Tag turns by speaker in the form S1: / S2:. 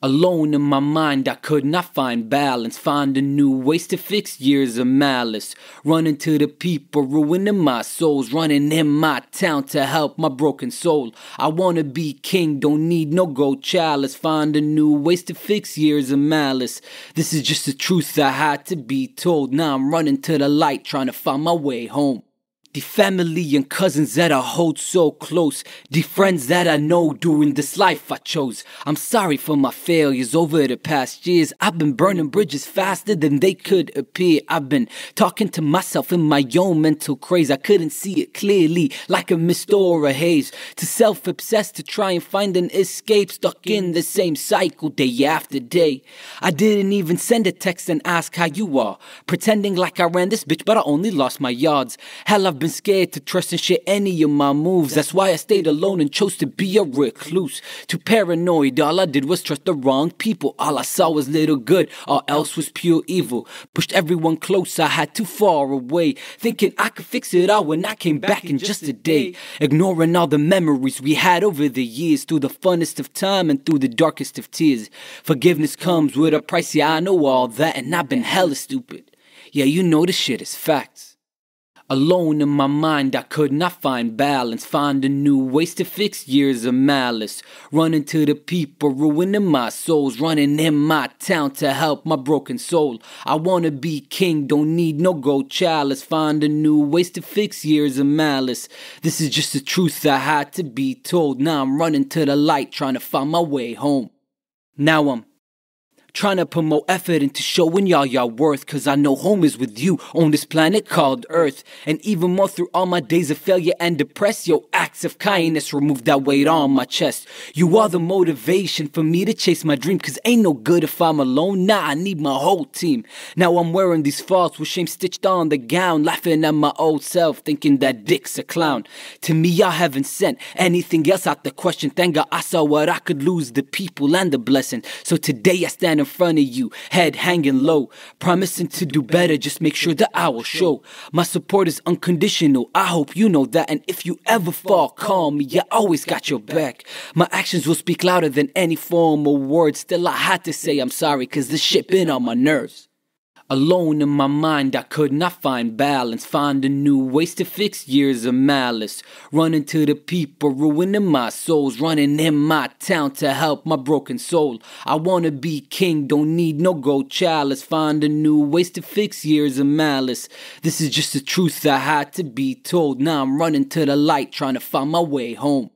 S1: Alone in my mind, I could not find balance. Finding new ways to fix years of malice. Running to the people, ruining my souls. Running in my town to help my broken soul. I wanna be king, don't need no gold chalice. Finding new ways to fix years of malice. This is just the truth I had to be told. Now I'm running to the light, trying to find my way home. The family and cousins that I hold so close. The friends that I know during this life I chose. I'm sorry for my failures over the past years. I've been burning bridges faster than they could appear. I've been talking to myself in my own mental craze. I couldn't see it clearly, like a mist or a haze. To self obsessed to try and find an escape, stuck in the same cycle day after day. I didn't even send a text and ask how you are. Pretending like I ran this bitch, but I only lost my yards. Hell, I've I've been scared to trust and shit any of my moves. That's why I stayed alone and chose to be a recluse. Too paranoid, all I did was trust the wrong people. All I saw was little good, all else was pure evil. Pushed everyone close, I had too far away. Thinking I could fix it all when I came back in just a day. Ignoring all the memories we had over the years, through the funnest of time and through the darkest of tears. Forgiveness comes with a price, yeah, I know all that, and I've been hella stupid. Yeah, you know the shit is facts. Alone in my mind, I could not find balance. Finding new ways to fix years of malice. Running to the people, ruining my souls. Running in my town to help my broken soul. I wanna be king, don't need no gold chalice. Finding new ways to fix years of malice. This is just the truth I had to be told. Now I'm running to the light, trying to find my way home. Now I'm Trying to promote effort into showing y'all y'all worth, cause I know home is with you on this planet called Earth. And even more through all my days of failure and depress, your acts of kindness remove that weight on my chest. You are the motivation for me to chase my dream, cause ain't no good if I'm alone. Nah, I need my whole team. Now I'm wearing these faults with shame stitched on the gown, laughing at my old self, thinking that dick's a clown. To me, y'all haven't sent anything else out the question. Thank God I saw what I could lose the people and the blessing. So today I stand in front of you, head hanging low. Promising to do better, just make sure that I will show. My support is unconditional, I hope you know that. And if you ever fall, call me, I always got your back. My actions will speak louder than any formal words. Still, I had to say I'm sorry, cause this shit been on my nerves. Alone in my mind, I could not find balance. Finding new ways to fix years of malice. Running to the people, ruining my souls. Running in my town to help my broken soul. I wanna be king, don't need no gold chalice. Finding new ways to fix years of malice. This is just the truth I had to be told. Now I'm running to the light, trying to find my way home.